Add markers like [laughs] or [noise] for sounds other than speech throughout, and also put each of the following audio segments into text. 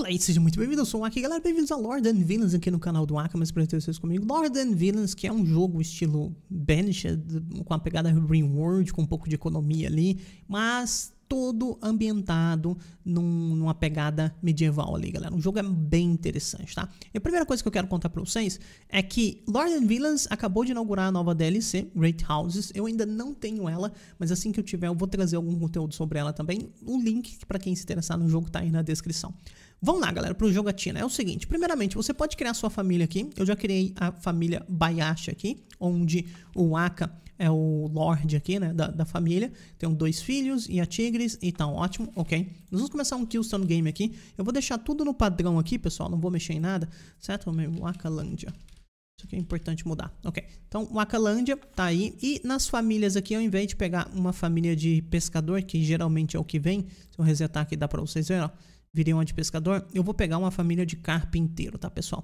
Olá e sejam muito bem-vindos, eu sou o Aki, galera, bem-vindos a Lord and Villains aqui no canal do Aki, mas pra vocês comigo, Lord and Villains, que é um jogo estilo Banished, com a pegada Ring World, com um pouco de economia ali, mas todo ambientado num, numa pegada medieval ali, galera. Um jogo é bem interessante, tá? E a primeira coisa que eu quero contar pra vocês é que Lord and Villains acabou de inaugurar a nova DLC, Great Houses. Eu ainda não tenho ela, mas assim que eu tiver, eu vou trazer algum conteúdo sobre ela também. O um link para quem se interessar no jogo tá aí na descrição. Vamos lá, galera, pro jogatina. É o seguinte, primeiramente, você pode criar sua família aqui. Eu já criei a família Bayashi aqui, onde o Aka é o Lorde aqui, né, da, da família. Tenho dois filhos e a Tigres e tá ótimo, ok. Nós vamos começar um Killstone Game aqui. Eu vou deixar tudo no padrão aqui, pessoal, não vou mexer em nada, certo? Wakalandia. Isso aqui é importante mudar, ok. Então, Wakalandia tá aí. E nas famílias aqui, ao invés de pegar uma família de pescador, que geralmente é o que vem, se eu resetar aqui dá pra vocês verem, ó. Virei uma de pescador, eu vou pegar uma família de carpinteiro, tá, pessoal?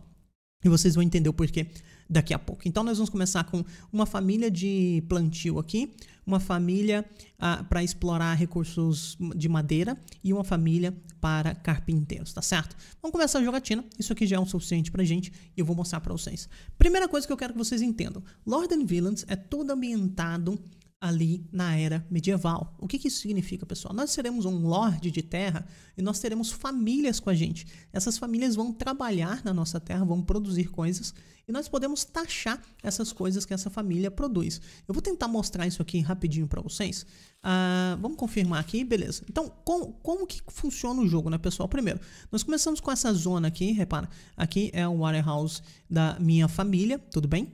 E vocês vão entender o porquê daqui a pouco. Então nós vamos começar com uma família de plantio aqui, uma família ah, para explorar recursos de madeira e uma família para carpinteiros, tá certo? Vamos começar a jogatina, isso aqui já é o um suficiente para gente e eu vou mostrar para vocês. Primeira coisa que eu quero que vocês entendam, Lord and Villains é todo ambientado ali na era medieval. O que, que isso significa, pessoal? Nós seremos um lorde de terra e nós teremos famílias com a gente. Essas famílias vão trabalhar na nossa terra, vão produzir coisas e nós podemos taxar essas coisas que essa família produz. Eu vou tentar mostrar isso aqui rapidinho para vocês. Uh, vamos confirmar aqui, beleza. Então, com, como que funciona o jogo, né, pessoal? Primeiro, nós começamos com essa zona aqui, repara. Aqui é o warehouse da minha família, tudo bem?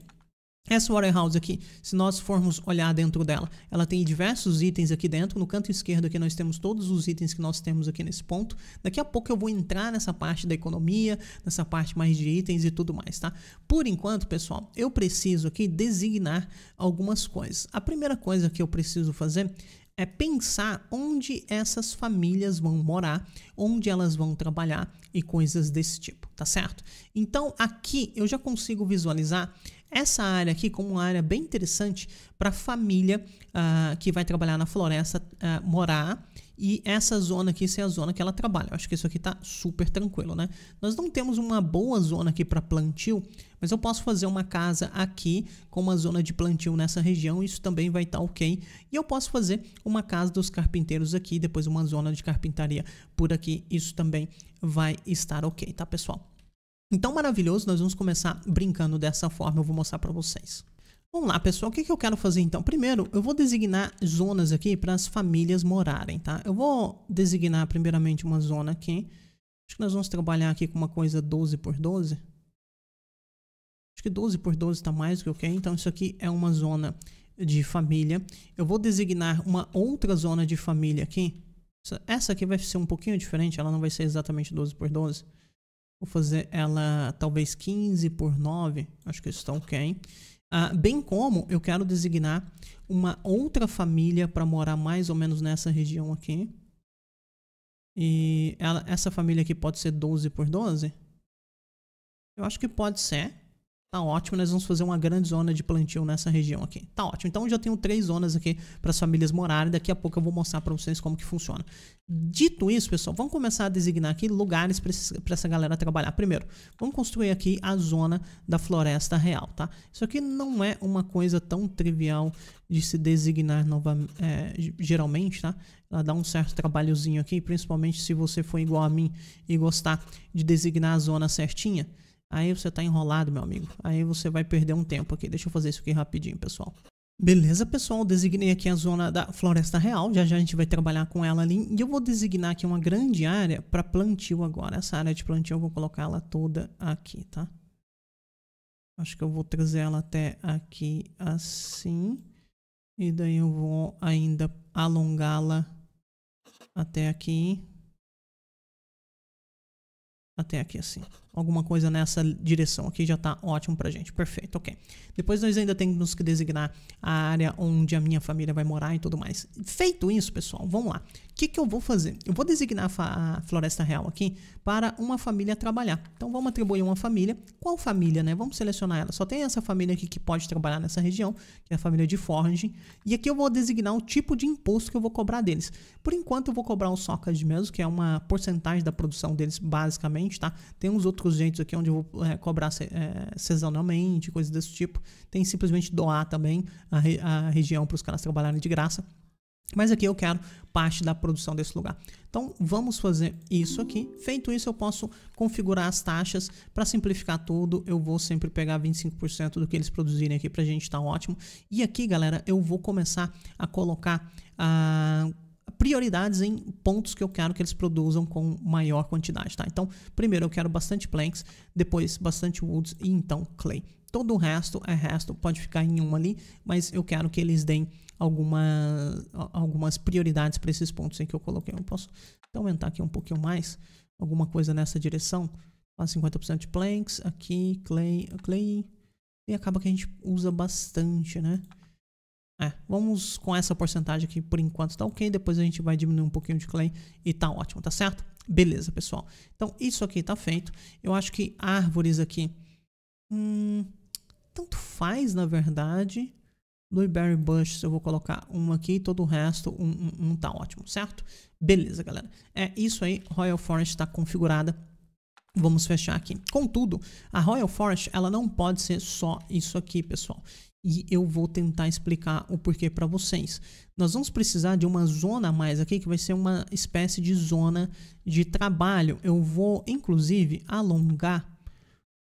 Essa warehouse aqui, se nós formos olhar dentro dela, ela tem diversos itens aqui dentro. No canto esquerdo aqui nós temos todos os itens que nós temos aqui nesse ponto. Daqui a pouco eu vou entrar nessa parte da economia, nessa parte mais de itens e tudo mais, tá? Por enquanto, pessoal, eu preciso aqui designar algumas coisas. A primeira coisa que eu preciso fazer é pensar onde essas famílias vão morar, onde elas vão trabalhar e coisas desse tipo, tá certo? Então aqui eu já consigo visualizar essa área aqui como uma área bem interessante para a família uh, que vai trabalhar na floresta uh, morar e essa zona aqui ser é a zona que ela trabalha. Eu acho que isso aqui está super tranquilo, né? Nós não temos uma boa zona aqui para plantio, mas eu posso fazer uma casa aqui com uma zona de plantio nessa região, isso também vai estar tá ok. E eu posso fazer uma casa dos carpinteiros aqui, depois uma zona de carpintaria por aqui, isso também vai estar ok, tá pessoal? Então, maravilhoso, nós vamos começar brincando dessa forma, eu vou mostrar para vocês. Vamos lá, pessoal, o que, que eu quero fazer então? Primeiro, eu vou designar zonas aqui para as famílias morarem, tá? Eu vou designar primeiramente uma zona aqui. Acho que nós vamos trabalhar aqui com uma coisa 12 por 12. Acho que 12 por 12 está mais do que o que? então isso aqui é uma zona de família. Eu vou designar uma outra zona de família aqui. Essa aqui vai ser um pouquinho diferente, ela não vai ser exatamente 12 por 12. Vou fazer ela talvez 15 por 9, acho que isso está ok. Ah, bem como eu quero designar uma outra família para morar mais ou menos nessa região aqui. E ela, essa família aqui pode ser 12 por 12? Eu acho que pode ser. Tá ótimo, nós vamos fazer uma grande zona de plantio nessa região aqui. Tá ótimo. Então, eu já tenho três zonas aqui para as famílias morarem. Daqui a pouco eu vou mostrar para vocês como que funciona. Dito isso, pessoal, vamos começar a designar aqui lugares para essa galera trabalhar. Primeiro, vamos construir aqui a zona da floresta real, tá? Isso aqui não é uma coisa tão trivial de se designar nova, é, geralmente, tá? Ela dá um certo trabalhozinho aqui, principalmente se você for igual a mim e gostar de designar a zona certinha. Aí você tá enrolado, meu amigo. Aí você vai perder um tempo aqui. Deixa eu fazer isso aqui rapidinho, pessoal. Beleza, pessoal, designei aqui a zona da Floresta Real, já já a gente vai trabalhar com ela ali, e eu vou designar aqui uma grande área para plantio agora. Essa área de plantio eu vou colocar ela toda aqui, tá? Acho que eu vou trazer ela até aqui assim, e daí eu vou ainda alongá-la até aqui, até aqui assim alguma coisa nessa direção aqui já está ótimo para gente. Perfeito, ok. Depois nós ainda temos que designar a área onde a minha família vai morar e tudo mais. Feito isso, pessoal, vamos lá. O que, que eu vou fazer? Eu vou designar a floresta real aqui para uma família trabalhar. Então vamos atribuir uma família. Qual família, né? Vamos selecionar ela. Só tem essa família aqui que pode trabalhar nessa região, que é a família de Forge. E aqui eu vou designar o tipo de imposto que eu vou cobrar deles. Por enquanto eu vou cobrar o de mesmo, que é uma porcentagem da produção deles, basicamente, tá? Tem uns outros outros jeitos aqui onde eu vou é, cobrar é, sazonalmente, coisas desse tipo. Tem simplesmente doar também a, re, a região para os caras trabalharem de graça. Mas aqui eu quero parte da produção desse lugar. Então vamos fazer isso aqui. Feito isso, eu posso configurar as taxas. Para simplificar tudo, eu vou sempre pegar 25% do que eles produzirem aqui para a gente, tá ótimo. E aqui, galera, eu vou começar a colocar ah, prioridades em pontos que eu quero que eles produzam com maior quantidade, tá? Então, primeiro eu quero bastante planks, depois bastante woods e então clay. Todo o resto é resto, pode ficar em um ali, mas eu quero que eles deem algumas prioridades para esses pontos em que eu coloquei. Eu posso aumentar aqui um pouquinho mais, alguma coisa nessa direção. Faz 50% de planks, aqui, clay, clay. E acaba que a gente usa bastante, né? É, vamos com essa porcentagem aqui por enquanto tá ok, depois a gente vai diminuir um pouquinho de clay e tá ótimo, tá certo? Beleza, pessoal. Então, isso aqui tá feito. Eu acho que árvores aqui... Hum, tanto faz, na verdade. Blueberry Bush, eu vou colocar um aqui, todo o resto, um, um, um tá ótimo, certo? Beleza, galera. É isso aí, Royal Forest está configurada. Vamos fechar aqui. Contudo, a Royal Forest, ela não pode ser só isso aqui, pessoal e eu vou tentar explicar o porquê para vocês. Nós vamos precisar de uma zona a mais aqui, que vai ser uma espécie de zona de trabalho. Eu vou, inclusive, alongar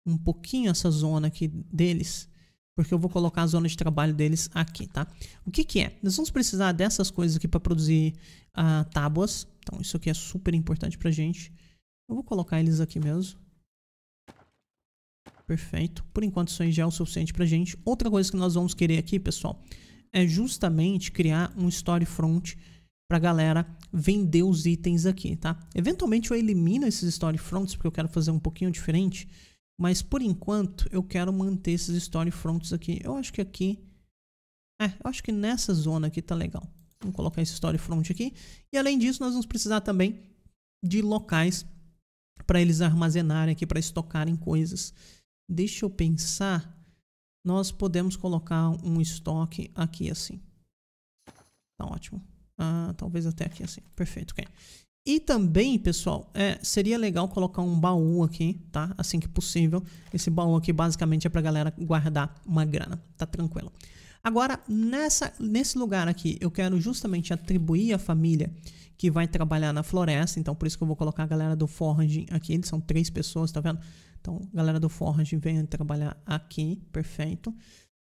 um pouquinho essa zona aqui deles, porque eu vou colocar a zona de trabalho deles aqui, tá? O que, que é? Nós vamos precisar dessas coisas aqui para produzir uh, tábuas. Então, isso aqui é super importante para gente. Eu vou colocar eles aqui mesmo. Perfeito. Por enquanto isso aí já é o suficiente para gente. Outra coisa que nós vamos querer aqui, pessoal, é justamente criar um story front para galera vender os itens aqui, tá? Eventualmente eu elimino esses story fronts porque eu quero fazer um pouquinho diferente, mas por enquanto eu quero manter esses story fronts aqui. Eu acho que aqui é, eu acho que nessa zona aqui tá legal. Vamos colocar esse story front aqui. E além disso, nós vamos precisar também de locais para eles armazenarem aqui, para estocarem coisas deixa eu pensar, nós podemos colocar um estoque aqui assim. Tá ótimo. Ah, talvez até aqui assim. Perfeito, ok. E também, pessoal, é, seria legal colocar um baú aqui, tá? Assim que possível. Esse baú aqui basicamente é pra galera guardar uma grana, tá tranquilo. Agora, nessa, nesse lugar aqui, eu quero justamente atribuir a família que vai trabalhar na floresta. Então, por isso que eu vou colocar a galera do foraging aqui. Eles são três pessoas, tá vendo? Então, a galera do Forge vem trabalhar aqui, perfeito.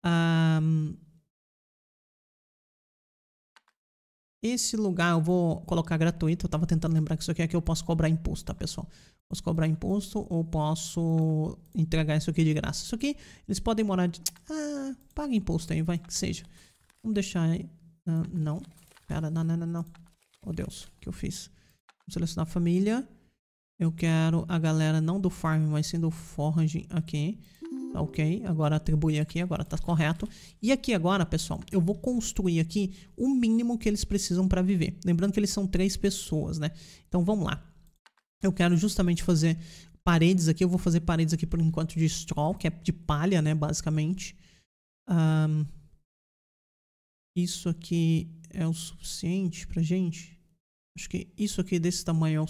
Um, esse lugar eu vou colocar gratuito. Eu tava tentando lembrar que isso aqui é que eu posso cobrar imposto, tá, pessoal? Posso cobrar imposto ou posso entregar isso aqui de graça. Isso aqui, eles podem morar de... Ah, paga imposto aí, vai, que seja. Vamos deixar aí... não, pera, não, não, não, não. Oh, Deus, o que eu fiz? Vamos selecionar família... Eu quero a galera não do farm, mas sim do forge aqui. Tá ok? Agora atribuir aqui, agora tá correto. E aqui agora, pessoal, eu vou construir aqui o mínimo que eles precisam para viver. Lembrando que eles são três pessoas, né? Então vamos lá. Eu quero justamente fazer paredes aqui. Eu vou fazer paredes aqui por enquanto de straw, que é de palha, né? Basicamente. Um, isso aqui é o suficiente pra gente? Acho que isso aqui é desse tamanho é o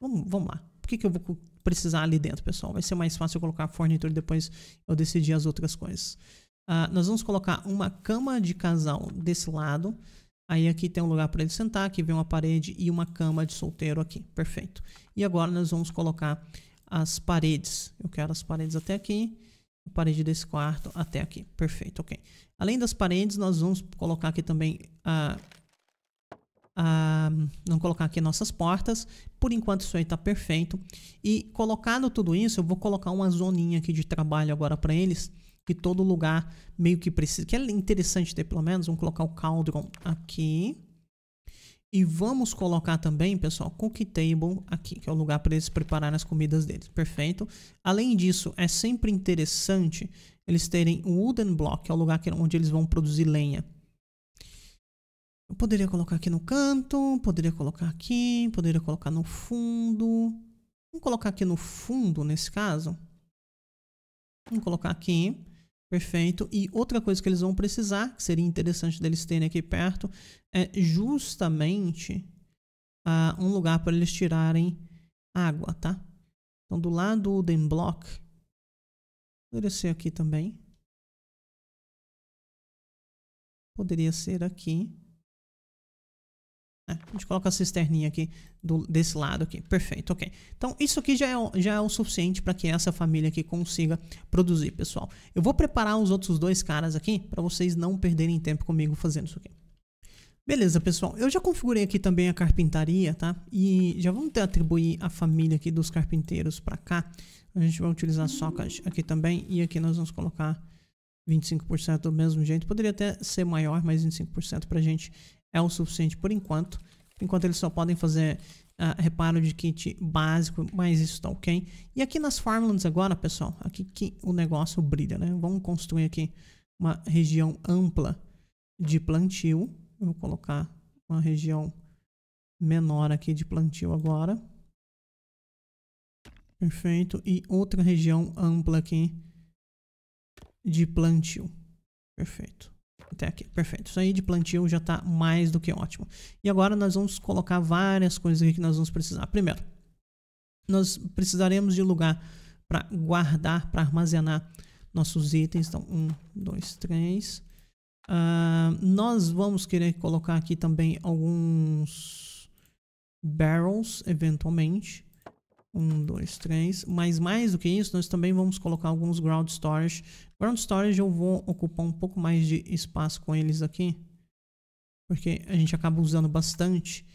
Vamos, vamos lá. Por que, que eu vou precisar ali dentro, pessoal? Vai ser mais fácil eu colocar e depois eu decidir as outras coisas. Uh, nós vamos colocar uma cama de casal desse lado. Aí aqui tem um lugar para ele sentar, aqui vem uma parede e uma cama de solteiro aqui. Perfeito. E agora nós vamos colocar as paredes. Eu quero as paredes até aqui, a parede desse quarto até aqui. Perfeito, ok. Além das paredes, nós vamos colocar aqui também uh, a ah, não colocar aqui nossas portas. Por enquanto isso aí está perfeito. E colocado tudo isso, eu vou colocar uma zoninha aqui de trabalho agora para eles. Que todo lugar meio que precisa. Que é interessante ter pelo menos. Vamos colocar o Cauldron aqui. E vamos colocar também, pessoal, Cook Table aqui, que é o lugar para eles prepararem as comidas deles. Perfeito. Além disso, é sempre interessante eles terem o Wooden Block, que é o lugar é onde eles vão produzir lenha. Eu poderia colocar aqui no canto, poderia colocar aqui, poderia colocar no fundo. Vamos colocar aqui no fundo, nesse caso. Vamos colocar aqui. Perfeito. E outra coisa que eles vão precisar, que seria interessante deles terem aqui perto, é justamente uh, um lugar para eles tirarem água, tá? Então, do lado do block, poderia ser aqui também. Poderia ser aqui. Né? A gente coloca a cisterninha aqui do, desse lado aqui. Perfeito, ok. Então, isso aqui já é, já é o suficiente para que essa família aqui consiga produzir, pessoal. Eu vou preparar os outros dois caras aqui para vocês não perderem tempo comigo fazendo isso aqui. Beleza, pessoal. Eu já configurei aqui também a carpintaria, tá? E já vamos ter, atribuir a família aqui dos carpinteiros para cá. A gente vai utilizar só aqui também. E aqui nós vamos colocar 25% do mesmo jeito. Poderia até ser maior, mas 25% para a gente é o suficiente por enquanto. Enquanto eles só podem fazer uh, reparo de kit básico, mas isso tá ok. E aqui nas farmlands agora, pessoal, aqui que o negócio brilha, né? Vamos construir aqui uma região ampla de plantio. vou colocar uma região menor aqui de plantio agora. Perfeito. E outra região ampla aqui de plantio. Perfeito até aqui, perfeito. Isso aí de plantio já está mais do que ótimo. E agora nós vamos colocar várias coisas aqui que nós vamos precisar. Primeiro, nós precisaremos de lugar para guardar, para armazenar nossos itens. Então, um, dois, três. Uh, nós vamos querer colocar aqui também alguns barrels, eventualmente. Um, dois, três. Mas mais do que isso, nós também vamos colocar alguns ground storage. Ground storage eu vou ocupar um pouco mais de espaço com eles aqui. Porque a gente acaba usando bastante.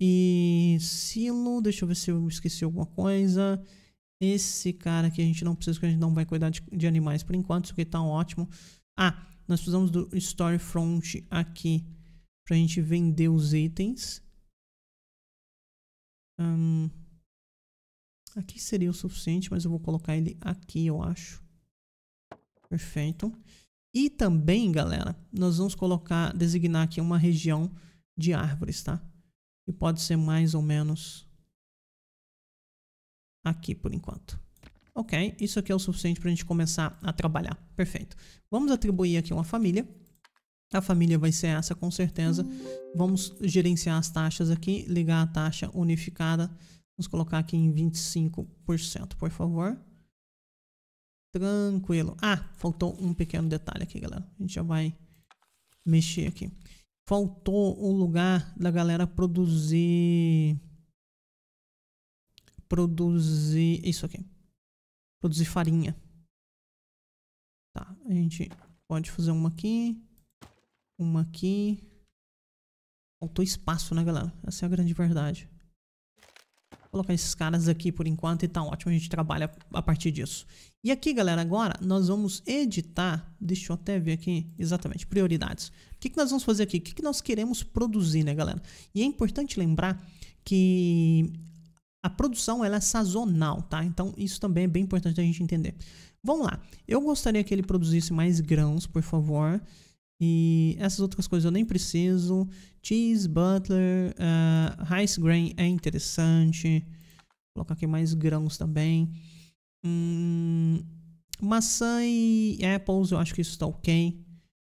E silo, deixa eu ver se eu esqueci alguma coisa. Esse cara aqui a gente não precisa, porque a gente não vai cuidar de, de animais por enquanto. Isso aqui tá ótimo. Ah, nós precisamos do Storefront aqui. Pra gente vender os itens. Um, Aqui seria o suficiente, mas eu vou colocar ele aqui, eu acho. Perfeito. E também, galera, nós vamos colocar, designar aqui uma região de árvores, tá? Que pode ser mais ou menos aqui por enquanto. Ok, isso aqui é o suficiente para a gente começar a trabalhar. Perfeito. Vamos atribuir aqui uma família. A família vai ser essa com certeza. Vamos gerenciar as taxas aqui, ligar a taxa unificada Vamos colocar aqui em 25%, por favor. Tranquilo. Ah, faltou um pequeno detalhe aqui, galera. A gente já vai mexer aqui. Faltou o um lugar da galera produzir... Produzir... Isso aqui. Produzir farinha. Tá, a gente pode fazer uma aqui. Uma aqui. Faltou espaço, né, galera? Essa é a grande verdade colocar esses caras aqui por enquanto e tá ótimo, a gente trabalha a partir disso. E aqui, galera, agora nós vamos editar, deixa eu até ver aqui, exatamente, prioridades. O que, que nós vamos fazer aqui? O que, que nós queremos produzir, né, galera? E é importante lembrar que a produção ela é sazonal, tá? Então isso também é bem importante a gente entender. Vamos lá, eu gostaria que ele produzisse mais grãos, por favor. E essas outras coisas eu nem preciso. Cheese, Butler, uh, Rice Grain é interessante. Vou colocar aqui mais grãos também. Hum, maçã e apples, eu acho que isso está ok.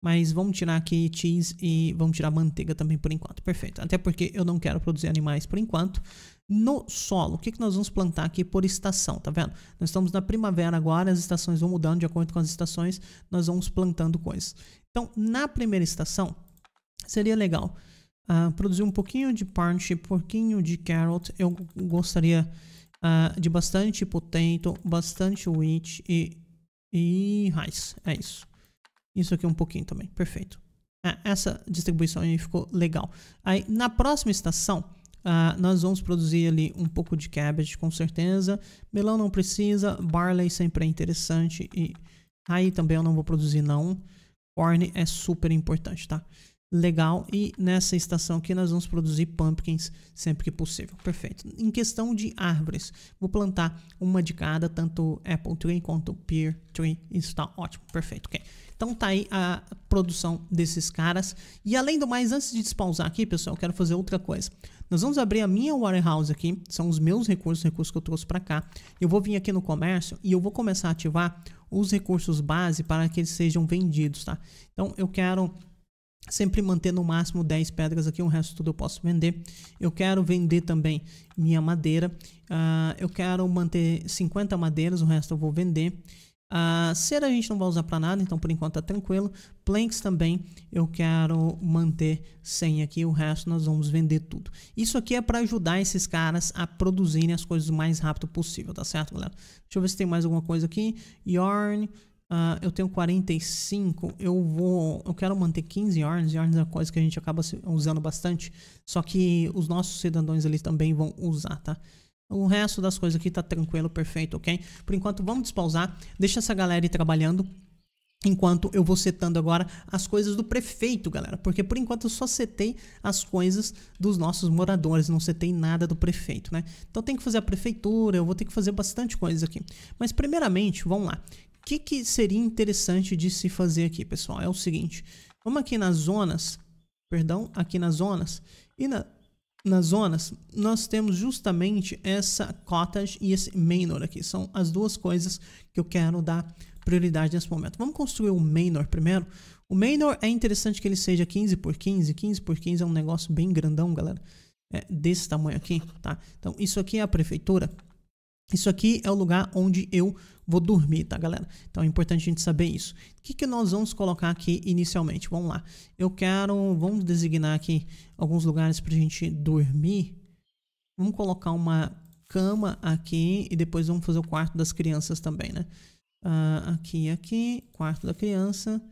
Mas vamos tirar aqui cheese e vamos tirar manteiga também por enquanto. Perfeito. Até porque eu não quero produzir animais por enquanto. No solo, o que, que nós vamos plantar aqui por estação, tá vendo? Nós estamos na primavera agora, as estações vão mudando de acordo com as estações, nós vamos plantando coisas. Então, na primeira estação, Seria legal. Uh, produzir um pouquinho de Punch, um pouquinho de Carrot. Eu gostaria uh, de bastante Potato, bastante Wheat e, e Rice. É isso. Isso aqui um pouquinho também. Perfeito. Uh, essa distribuição aí ficou legal. Aí, na próxima estação... Uh, nós vamos produzir ali um pouco de cabbage, com certeza. Melão não precisa, barley sempre é interessante e aí também eu não vou produzir não. Corn é super importante, tá? legal e nessa estação aqui nós vamos produzir pumpkins sempre que possível. Perfeito. Em questão de árvores, vou plantar uma de cada, tanto apple tree quanto pear tree. Isso está ótimo. Perfeito. OK. Então tá aí a produção desses caras. E além do mais, antes de despausar aqui, pessoal, quero fazer outra coisa. Nós vamos abrir a minha warehouse aqui, são os meus recursos, recursos que eu trouxe para cá. Eu vou vir aqui no comércio e eu vou começar a ativar os recursos base para que eles sejam vendidos, tá? Então eu quero sempre manter no máximo 10 pedras aqui, o resto tudo eu posso vender. Eu quero vender também minha madeira, uh, eu quero manter 50 madeiras, o resto eu vou vender. A uh, cera a gente não vai usar para nada, então por enquanto tá tranquilo. Planks também eu quero manter 100 aqui, o resto nós vamos vender tudo. Isso aqui é para ajudar esses caras a produzirem as coisas o mais rápido possível, tá certo, galera? Deixa eu ver se tem mais alguma coisa aqui. Yarn, Uh, eu tenho 45, eu vou. Eu quero manter 15 yarns. Yarns é uma coisa que a gente acaba usando bastante. Só que os nossos cidadãos eles também vão usar, tá? O resto das coisas aqui tá tranquilo, perfeito, ok? Por enquanto, vamos despausar. Deixa essa galera ir trabalhando. Enquanto eu vou setando agora as coisas do prefeito, galera. Porque por enquanto eu só setei as coisas dos nossos moradores, não setei nada do prefeito, né? Então tem que fazer a prefeitura, eu vou ter que fazer bastante coisas aqui. Mas primeiramente, vamos lá que, que seria interessante de se fazer aqui, pessoal? É o seguinte, vamos aqui nas zonas, perdão, aqui nas zonas, e na, nas zonas nós temos justamente essa cottage e esse manor aqui, são as duas coisas que eu quero dar prioridade nesse momento. Vamos construir o manor primeiro? O manor é interessante que ele seja 15 por 15, 15 por 15 é um negócio bem grandão, galera, é desse tamanho aqui, tá? Então isso aqui é a prefeitura, isso aqui é o lugar onde eu vou dormir, tá, galera? Então é importante a gente saber isso. O que, que nós vamos colocar aqui inicialmente? Vamos lá. Eu quero... Vamos designar aqui alguns lugares para a gente dormir. Vamos colocar uma cama aqui e depois vamos fazer o quarto das crianças também, né? Uh, aqui e aqui, quarto da criança.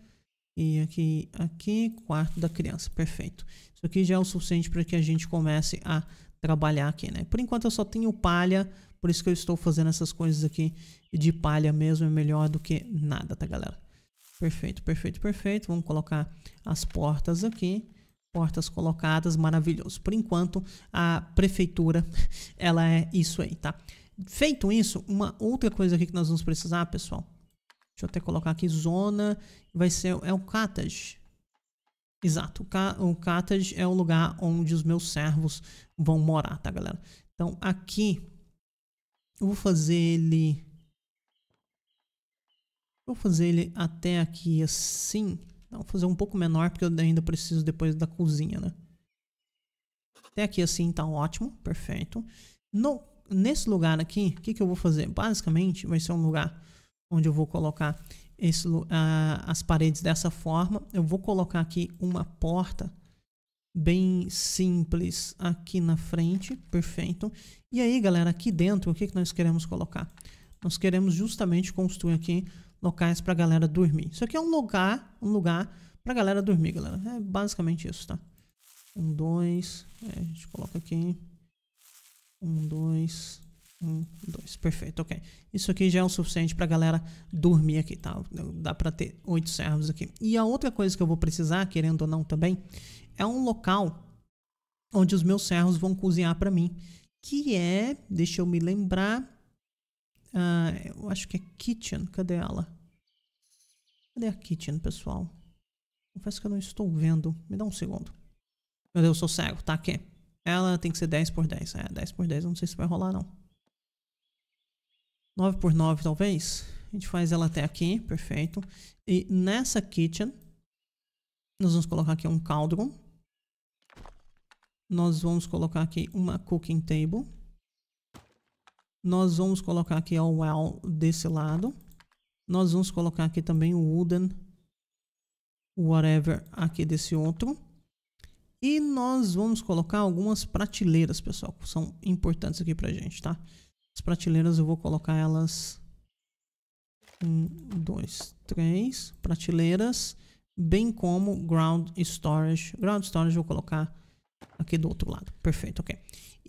E aqui, aqui, quarto da criança. Perfeito. Isso aqui já é o suficiente para que a gente comece a trabalhar aqui, né? Por enquanto eu só tenho palha por isso que eu estou fazendo essas coisas aqui de palha mesmo, é melhor do que nada, tá galera? Perfeito, perfeito, perfeito. Vamos colocar as portas aqui. Portas colocadas, maravilhoso. Por enquanto, a prefeitura, [laughs] ela é isso aí, tá? Feito isso, uma outra coisa aqui que nós vamos precisar, pessoal. Deixa eu até colocar aqui zona. Vai ser, é o cottage. Exato, o cottage é o lugar onde os meus servos vão morar, tá, galera? Então, aqui eu vou fazer ele... Vou fazer ele até aqui assim. Não, vou fazer um pouco menor porque eu ainda preciso depois da cozinha, né? Até aqui assim tá ótimo, perfeito. No, nesse lugar aqui, o que, que eu vou fazer? Basicamente vai ser um lugar onde eu vou colocar esse, uh, as paredes dessa forma. Eu vou colocar aqui uma porta bem simples aqui na frente, perfeito. E aí, galera, aqui dentro, o que, que nós queremos colocar? Nós queremos justamente construir aqui locais para a galera dormir. Isso aqui é um lugar, um lugar para a galera dormir, galera. É basicamente isso, tá? Um, dois, é, a gente coloca aqui. Um, dois, um, dois. Perfeito, ok. Isso aqui já é o suficiente para a galera dormir aqui, tá? Dá para ter oito servos aqui. E a outra coisa que eu vou precisar, querendo ou não também, é um local onde os meus servos vão cozinhar para mim, que é, deixa eu me lembrar, uh, eu acho que é kitchen, cadê ela? Cadê a kitchen, pessoal? Confesso que eu não estou vendo, me dá um segundo. Meu Deus, eu sou cego, tá aqui. Ela tem que ser 10 por 10, é, 10 por 10 eu não sei se vai rolar não. 9 por 9 talvez, a gente faz ela até aqui, perfeito. E nessa kitchen, nós vamos colocar aqui um cauldron, nós vamos colocar aqui uma cooking table. Nós vamos colocar aqui a well desse lado. Nós vamos colocar aqui também o wooden whatever aqui desse outro. E nós vamos colocar algumas prateleiras, pessoal, que são importantes aqui pra gente, tá? As prateleiras eu vou colocar elas... Um, dois, três prateleiras, bem como ground storage. Ground storage eu vou colocar aqui do outro lado. Perfeito, ok.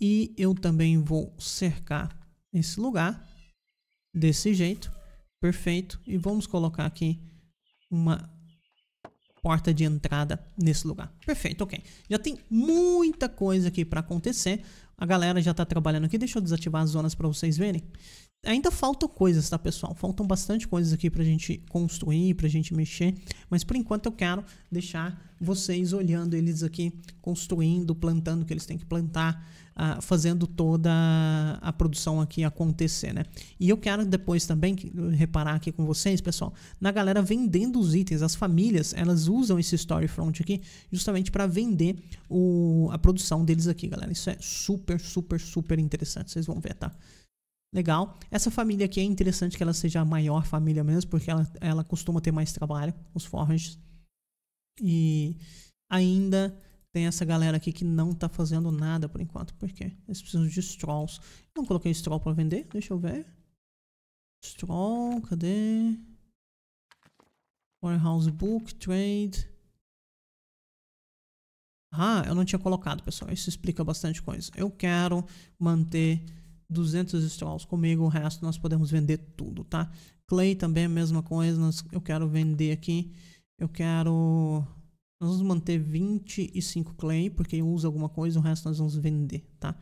E eu também vou cercar esse lugar desse jeito. Perfeito. E vamos colocar aqui uma porta de entrada nesse lugar. Perfeito, ok. Já tem muita coisa aqui para acontecer. A galera já está trabalhando aqui. Deixa eu desativar as zonas para vocês verem. Ainda faltam coisas, tá, pessoal? Faltam bastante coisas aqui pra gente construir, pra gente mexer. Mas por enquanto eu quero deixar vocês olhando eles aqui, construindo, plantando o que eles têm que plantar, uh, fazendo toda a produção aqui acontecer, né? E eu quero depois também reparar aqui com vocês, pessoal, na galera vendendo os itens. As famílias, elas usam esse Storyfront aqui justamente para vender o, a produção deles aqui, galera. Isso é super, super, super interessante. Vocês vão ver, tá? Legal. Essa família aqui é interessante que ela seja a maior família mesmo, porque ela, ela costuma ter mais trabalho, os forges. E ainda tem essa galera aqui que não tá fazendo nada por enquanto. Por quê? Eles precisam de Strolls. Não coloquei Stroll pra vender, deixa eu ver. Stroll, cadê? Warehouse Book, Trade. Ah, eu não tinha colocado, pessoal. Isso explica bastante coisa. Eu quero manter 200 stalls comigo, o resto nós podemos vender tudo, tá? Clay também é a mesma coisa, nós, eu quero vender aqui, eu quero... Nós vamos manter 25 clay, porque usa alguma coisa, o resto nós vamos vender, tá?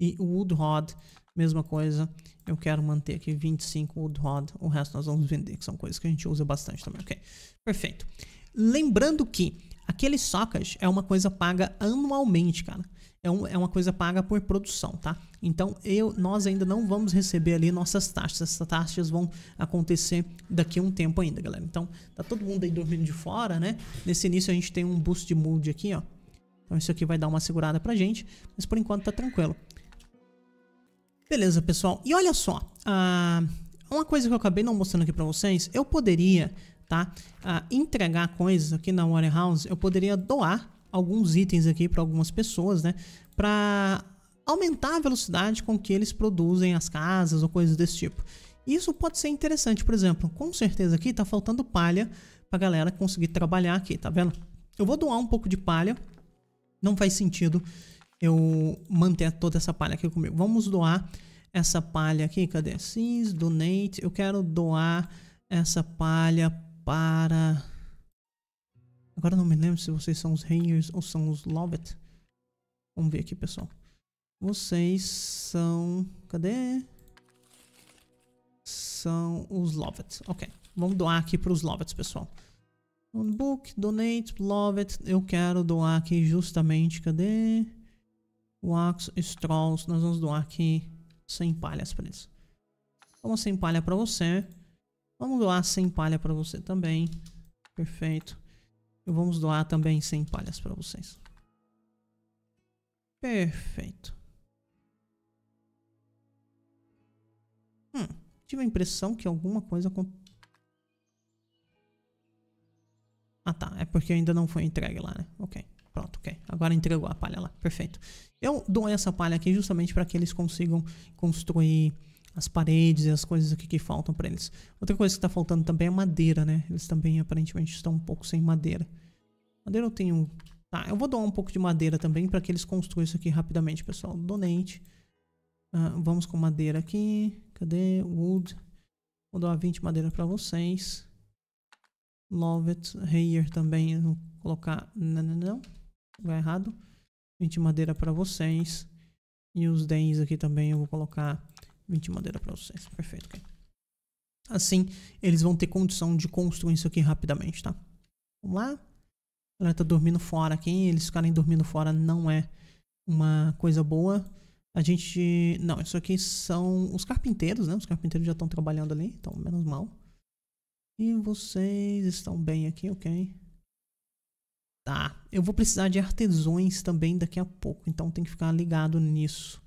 E o wood rod, mesma coisa, eu quero manter aqui 25 wood rod, o resto nós vamos vender, que são coisas que a gente usa bastante também, ok? Perfeito. Lembrando que Aqueles socas é uma coisa paga anualmente, cara. É, um, é, uma coisa paga por produção, tá? Então eu, nós ainda não vamos receber ali nossas taxas. Essas taxas vão acontecer daqui a um tempo ainda, galera. Então tá todo mundo aí dormindo de fora, né? Nesse início a gente tem um boost de mood aqui, ó. Então isso aqui vai dar uma segurada pra gente, mas por enquanto tá tranquilo. Beleza, pessoal. E olha só, ah, uma coisa que eu acabei não mostrando aqui pra vocês, eu poderia tá? entregar coisas aqui na Warehouse, eu poderia doar alguns itens aqui para algumas pessoas, né? Para aumentar a velocidade com que eles produzem as casas ou coisas desse tipo. Isso pode ser interessante, por exemplo, com certeza aqui tá faltando palha para galera conseguir trabalhar aqui, tá vendo? Eu vou doar um pouco de palha, não faz sentido eu manter toda essa palha aqui comigo. Vamos doar essa palha aqui, cadê? Cis, donate, eu quero doar essa palha para. Agora não me lembro se vocês são os Rangers ou são os Lovett. Vamos ver aqui, pessoal. Vocês são. Cadê? São os Lovett. Ok. Vamos doar aqui para os lovet pessoal. On book, donate, Lovet. Eu quero doar aqui justamente. Cadê? Wax, Strolls. Nós vamos doar aqui 100 palhas para eles. Vamos 100 palha para você. Vamos doar 100 palha para você também. Perfeito. E vamos doar também 100 palhas para vocês. Perfeito. Hum, tive a impressão que alguma coisa... aconteceu. Ah tá, é porque ainda não foi entregue lá, né? Ok, pronto, ok. Agora entregou a palha lá, perfeito. Eu dou essa palha aqui justamente para que eles consigam construir as paredes e as coisas aqui que faltam para eles. Outra coisa que está faltando também é madeira, né? Eles também aparentemente estão um pouco sem madeira. Madeira eu tenho... Tá, eu vou doar um pouco de madeira também para que eles construam isso aqui rapidamente, pessoal. Donate. Uh, vamos com madeira aqui. Cadê? Wood. Vou doar 20 madeira para vocês. Love it. também. Vou colocar... Não, não, não. Vai errado. 20 madeira para vocês. E os 10 aqui também eu vou colocar 20 madeira para vocês. Perfeito, okay. Assim, eles vão ter condição de construir isso aqui rapidamente, tá? Vamos lá. A galera tá dormindo fora aqui. Eles ficarem dormindo fora não é uma coisa boa. A gente... Não, isso aqui são os carpinteiros, né? Os carpinteiros já estão trabalhando ali, então menos mal. E vocês estão bem aqui, ok. Tá, eu vou precisar de artesões também daqui a pouco, então tem que ficar ligado nisso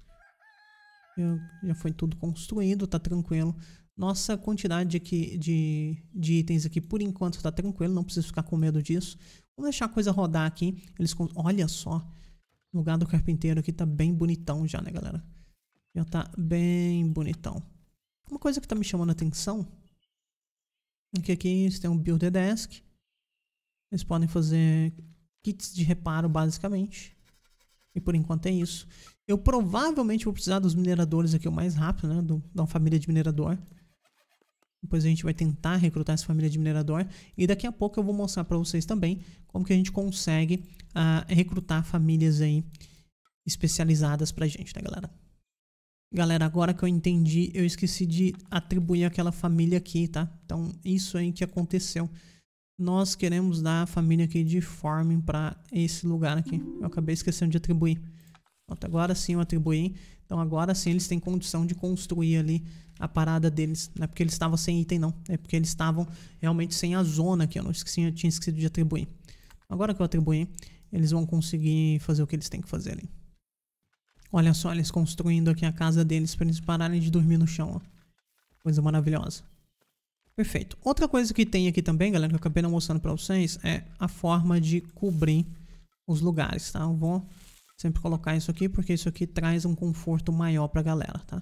já foi tudo construído, tá tranquilo. Nossa quantidade de, aqui, de, de itens aqui, por enquanto, tá tranquilo, não preciso ficar com medo disso. Vamos deixar a coisa rodar aqui. Eles, olha só, o lugar do carpinteiro aqui tá bem bonitão já, né, galera? Já tá bem bonitão. Uma coisa que tá me chamando a atenção é que aqui eles têm um Build Desk. Eles podem fazer kits de reparo, basicamente. E por enquanto é isso. Eu provavelmente vou precisar dos mineradores aqui o mais rápido, né? Do, da família de minerador. Depois a gente vai tentar recrutar essa família de minerador. E daqui a pouco eu vou mostrar para vocês também como que a gente consegue uh, recrutar famílias aí especializadas pra gente, né, galera? Galera, agora que eu entendi, eu esqueci de atribuir aquela família aqui, tá? Então, isso aí que aconteceu. Nós queremos dar a família aqui de farming pra esse lugar aqui. Eu acabei esquecendo de atribuir. Pronto, agora sim eu atribuí. Então agora sim eles têm condição de construir ali a parada deles. Não é porque eles estavam sem item, não. É porque eles estavam realmente sem a zona que eu não esqueci, eu tinha esquecido de atribuir. Agora que eu atribuí, eles vão conseguir fazer o que eles têm que fazer ali. Olha só, eles construindo aqui a casa deles para eles pararem de dormir no chão. Ó. Coisa maravilhosa. Perfeito. Outra coisa que tem aqui também, galera, que eu acabei não mostrando para vocês, é a forma de cobrir os lugares, tá? Eu vou sempre colocar isso aqui, porque isso aqui traz um conforto maior para a galera, tá?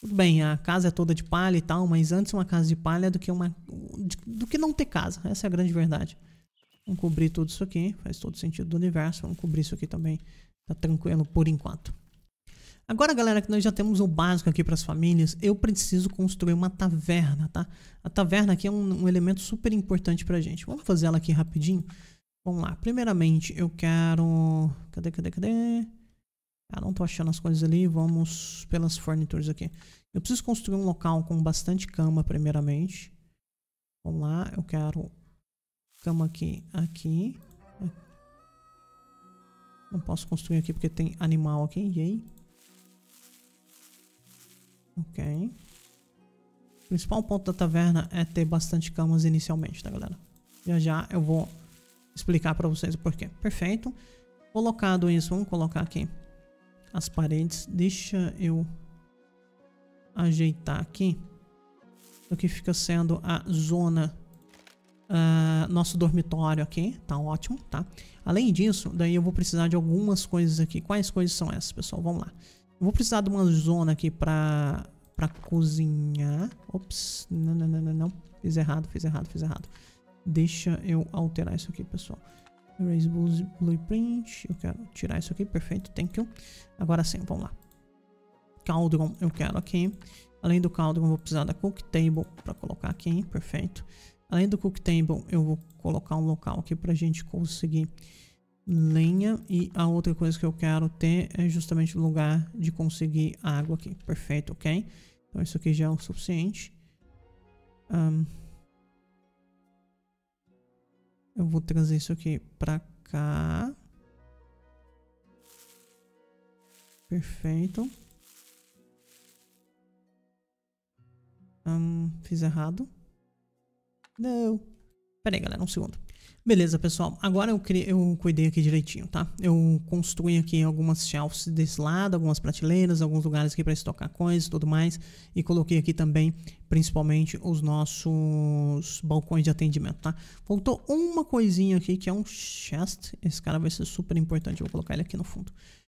Tudo bem, a casa é toda de palha e tal, mas antes uma casa de palha é do que uma do que não ter casa. Essa é a grande verdade. Vamos cobrir tudo isso aqui, faz todo sentido do universo. Vamos cobrir isso aqui também. Tá tranquilo por enquanto. Agora, galera, que nós já temos o básico aqui para as famílias, eu preciso construir uma taverna, tá? A taverna aqui é um, um elemento super importante a gente. Vamos fazer ela aqui rapidinho. Vamos lá. Primeiramente, eu quero... Cadê, cadê, cadê? Ah, não tô achando as coisas ali. Vamos pelas fornituras aqui. Eu preciso construir um local com bastante cama, primeiramente. Vamos lá. Eu quero cama aqui, aqui. Não posso construir aqui porque tem animal aqui. E aí? Ok. O principal ponto da taverna é ter bastante camas inicialmente, tá, galera? Já já eu vou explicar para vocês o porquê. Perfeito. Colocado isso, vamos colocar aqui as paredes. Deixa eu ajeitar aqui. O que fica sendo a zona... Uh, nosso dormitório aqui, tá ótimo, tá? Além disso, daí eu vou precisar de algumas coisas aqui. Quais coisas são essas, pessoal? Vamos lá. Eu vou precisar de uma zona aqui para para cozinhar. Ops, não, não, não, não, não. Fiz errado, fiz errado, fiz errado. Deixa eu alterar isso aqui, pessoal. Erase Blueprint. Eu quero tirar isso aqui. Perfeito, thank you. Agora sim, vamos lá. caldron eu quero aqui. Além do caldron vou precisar da Cook Table para colocar aqui. Perfeito. Além do Cook Table, eu vou colocar um local aqui para a gente conseguir lenha. E a outra coisa que eu quero ter é justamente o lugar de conseguir água aqui. Perfeito, ok? Então isso aqui já é o suficiente. Um, eu vou trazer isso aqui pra cá. Perfeito. Um, fiz errado. Não. Pera aí, galera, um segundo. Beleza, pessoal. Agora eu, criei, eu cuidei aqui direitinho, tá? Eu construí aqui algumas shelves desse lado, algumas prateleiras, alguns lugares aqui para estocar coisas e tudo mais. E coloquei aqui também, principalmente, os nossos balcões de atendimento, tá? Faltou uma coisinha aqui que é um chest. Esse cara vai ser super importante. vou colocar ele aqui no fundo.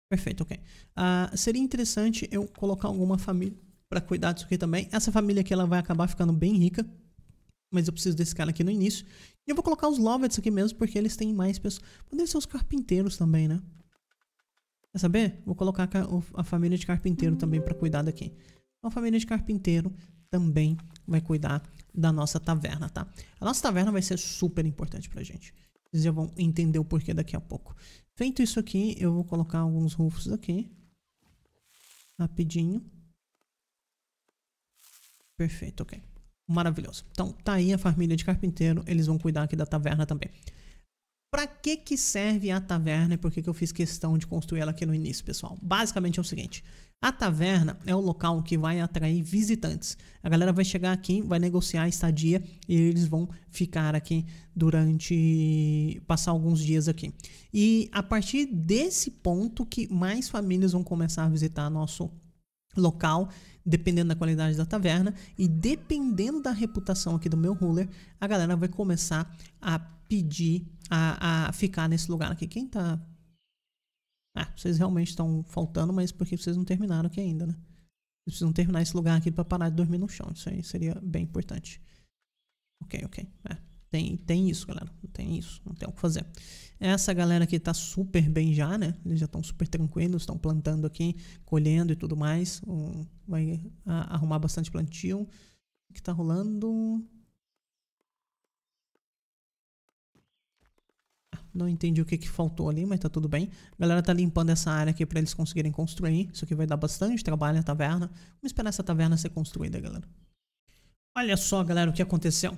Perfeito, ok. Uh, seria interessante eu colocar alguma família para cuidar disso aqui também. Essa família aqui ela vai acabar ficando bem rica, mas eu preciso desse cara aqui no início. E eu vou colocar os Lovets aqui mesmo, porque eles têm mais pessoas. Podem ser os carpinteiros também, né? Quer saber? Vou colocar a família de carpinteiro também para cuidar daqui. Então, a família de carpinteiro também vai cuidar da nossa taverna, tá? A nossa taverna vai ser super importante pra gente. Vocês já vão entender o porquê daqui a pouco. Feito isso aqui, eu vou colocar alguns rufos aqui. Rapidinho. Perfeito, ok maravilhoso. Então, tá aí a família de carpinteiro, eles vão cuidar aqui da taverna também. Para que que serve a taverna e por que que eu fiz questão de construir ela aqui no início, pessoal? Basicamente é o seguinte, a taverna é o local que vai atrair visitantes. A galera vai chegar aqui, vai negociar a estadia e eles vão ficar aqui durante passar alguns dias aqui. E a partir desse ponto que mais famílias vão começar a visitar nosso local, dependendo da qualidade da taverna e dependendo da reputação aqui do meu ruler, a galera vai começar a pedir a, a ficar nesse lugar aqui. Quem tá. Ah, vocês realmente estão faltando, mas porque vocês não terminaram aqui ainda, né? Vocês precisam terminar esse lugar aqui para parar de dormir no chão. Isso aí seria bem importante. Ok, ok. É, tem, tem isso, galera. Tem isso. Não tem o que fazer. Essa galera aqui tá super bem já, né? Eles já estão super tranquilos, estão plantando aqui, colhendo e tudo mais. Um, vai a, arrumar bastante plantio. O que tá rolando? Ah, não entendi o que, que faltou ali, mas tá tudo bem. A galera tá limpando essa área aqui pra eles conseguirem construir. Isso aqui vai dar bastante trabalho na taverna. Vamos esperar essa taverna ser construída, galera. Olha só, galera, o que aconteceu.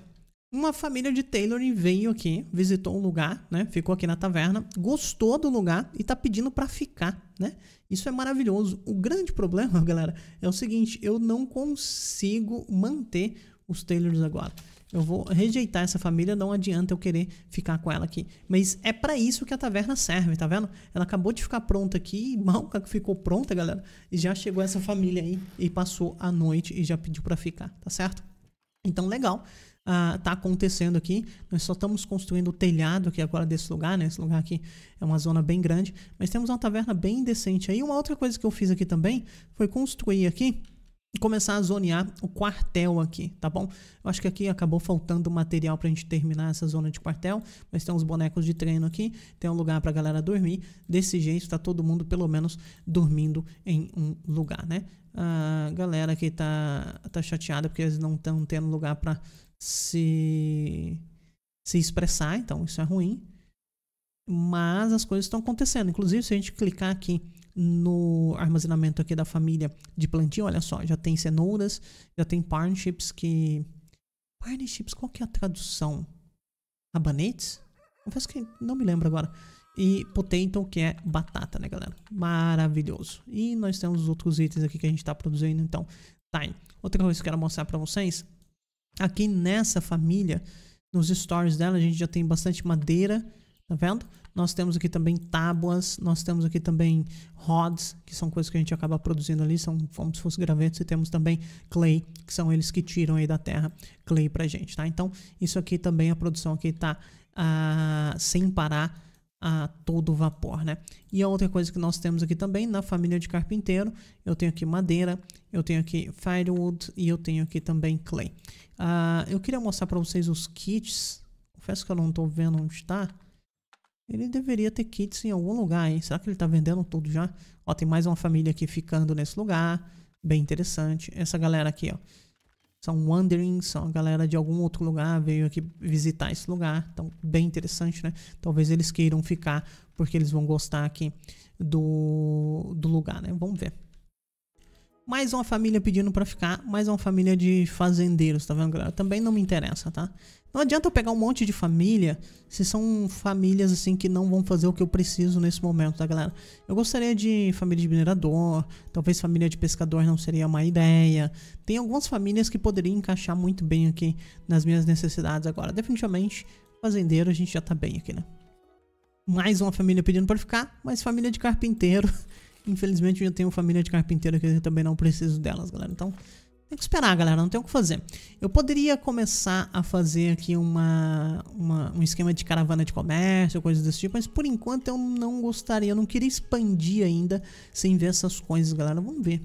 Uma família de Taylor veio aqui, visitou um lugar, né? Ficou aqui na taverna, gostou do lugar e tá pedindo para ficar, né? Isso é maravilhoso. O grande problema, [laughs] galera, é o seguinte, eu não consigo manter os Taylors agora. Eu vou rejeitar essa família, não adianta eu querer ficar com ela aqui. Mas é para isso que a taverna serve, tá vendo? Ela acabou de ficar pronta aqui, mal que [laughs] ficou pronta, galera, e já chegou essa família aí e passou a noite e já pediu para ficar, tá certo? Então, legal está ah, uh, acontecendo aqui. Nós só estamos construindo o telhado aqui agora desse lugar, né? Esse lugar aqui é uma zona bem grande, mas temos uma taverna bem decente aí. Uma outra coisa que eu fiz aqui também foi construir aqui e começar a zonear o quartel aqui, tá bom? Eu acho que aqui acabou faltando material pra gente terminar essa zona de quartel, mas tem uns bonecos de treino aqui, tem um lugar pra galera dormir. Desse jeito tá todo mundo pelo menos dormindo em um lugar, né? A galera que tá, tá chateada porque eles não estão tendo lugar pra se, se expressar, então isso é ruim. Mas as coisas estão acontecendo. Inclusive, se a gente clicar aqui no armazenamento aqui da família de plantio, olha só, já tem cenouras, já tem partnerships que... Partnerships, qual que é a tradução? Rabanetes? Confesso que não me lembro agora. E potato, que é batata, né, galera? Maravilhoso. E nós temos os outros itens aqui que a gente está produzindo, então. Tá, outra coisa que eu quero mostrar para vocês Aqui nessa família, nos stories dela, a gente já tem bastante madeira, tá vendo? Nós temos aqui também tábuas, nós temos aqui também rods, que são coisas que a gente acaba produzindo ali, são como se fossem gravetos, e temos também clay, que são eles que tiram aí da terra clay pra gente, tá? Então, isso aqui também, a produção aqui tá ah, sem parar, a todo vapor, né? E a outra coisa que nós temos aqui também na família de carpinteiro, eu tenho aqui madeira, eu tenho aqui firewood e eu tenho aqui também clay. Uh, eu queria mostrar para vocês os kits. Confesso que eu não estou vendo onde está. Ele deveria ter kits em algum lugar, hein? Será que ele está vendendo tudo já? Ó, tem mais uma família aqui ficando nesse lugar. Bem interessante. Essa galera aqui, ó são wanderings, são a galera de algum outro lugar veio aqui visitar esse lugar, então bem interessante, né? Talvez eles queiram ficar porque eles vão gostar aqui do, do lugar, né? Vamos ver. Mais uma família pedindo para ficar, mais uma família de fazendeiros, tá vendo, galera? Também não me interessa, tá? Não adianta eu pegar um monte de família se são famílias assim que não vão fazer o que eu preciso nesse momento, tá galera? Eu gostaria de família de minerador, talvez família de pescador não seria uma ideia. Tem algumas famílias que poderiam encaixar muito bem aqui nas minhas necessidades agora. Definitivamente, fazendeiro a gente já tá bem aqui, né? Mais uma família pedindo para ficar, mais família de carpinteiro. [laughs] Infelizmente eu já tenho família de carpinteiro que eu também não preciso delas, galera. Então, tem que esperar, galera. Não tem o que fazer. Eu poderia começar a fazer aqui uma, uma um esquema de caravana de comércio, coisas desse tipo. Mas por enquanto eu não gostaria. Eu não queria expandir ainda sem ver essas coisas, galera. Vamos ver.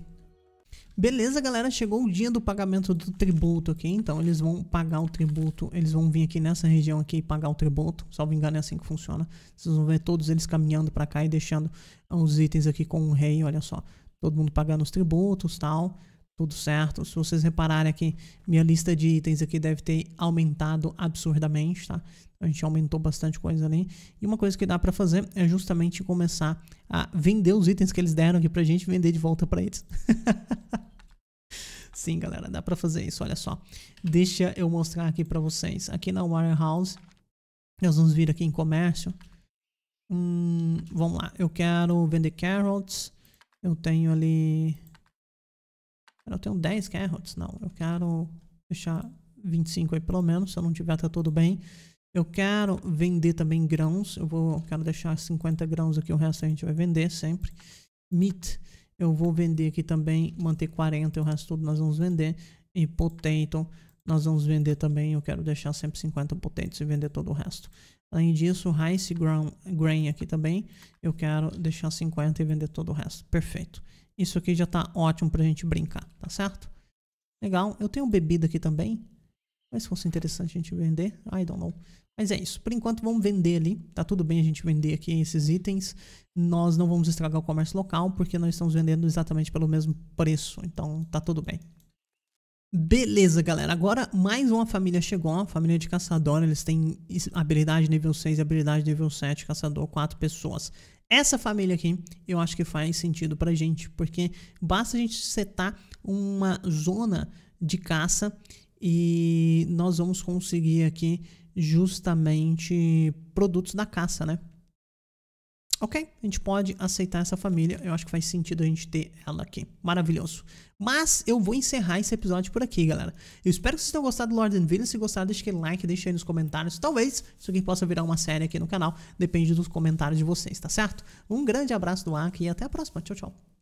Beleza, galera, chegou o dia do pagamento do tributo aqui, então eles vão pagar o tributo, eles vão vir aqui nessa região aqui e pagar o tributo, salvo engano é assim que funciona. Vocês vão ver todos eles caminhando para cá e deixando os itens aqui com o rei, olha só, todo mundo pagando os tributos, tal. Tudo certo. Se vocês repararem aqui, minha lista de itens aqui deve ter aumentado absurdamente, tá? A gente aumentou bastante coisa ali. E uma coisa que dá para fazer é justamente começar a vender os itens que eles deram aqui pra gente vender de volta para eles. [laughs] Sim, galera, dá para fazer isso, olha só. Deixa eu mostrar aqui para vocês. Aqui na Warehouse, nós vamos vir aqui em comércio. Hum, vamos lá, eu quero vender carrots. Eu tenho ali Cara, eu tenho 10 carrots. Não, eu quero deixar 25 aí pelo menos. Se eu não tiver, tá tudo bem. Eu quero vender também grãos. Eu vou, quero deixar 50 grãos aqui. O resto a gente vai vender sempre. Meat. Eu vou vender aqui também. Manter 40. O resto tudo nós vamos vender. E potato. Nós vamos vender também. Eu quero deixar sempre 50 potentes e vender todo o resto. Além disso, rice grain aqui também, eu quero deixar 50 e vender todo o resto. Perfeito. Isso aqui já está ótimo para a gente brincar, tá certo? Legal. Eu tenho bebida aqui também. Mas fosse interessante a gente vender, I don't know. Mas é isso. Por enquanto, vamos vender ali. Tá tudo bem a gente vender aqui esses itens. Nós não vamos estragar o comércio local, porque nós estamos vendendo exatamente pelo mesmo preço. Então, tá tudo bem. Beleza, galera. Agora mais uma família chegou, uma família de caçador. Eles têm habilidade nível 6 e habilidade nível 7, caçador, 4 pessoas. Essa família aqui, eu acho que faz sentido pra gente, porque basta a gente setar uma zona de caça e nós vamos conseguir aqui justamente produtos da caça, né? Ok, a gente pode aceitar essa família. Eu acho que faz sentido a gente ter ela aqui. Maravilhoso. Mas eu vou encerrar esse episódio por aqui, galera. Eu espero que vocês tenham gostado do Lord and Villain. Se gostaram, deixa aquele like, deixa aí nos comentários. Talvez isso aqui possa virar uma série aqui no canal. Depende dos comentários de vocês, tá certo? Um grande abraço do Aki e até a próxima. Tchau, tchau.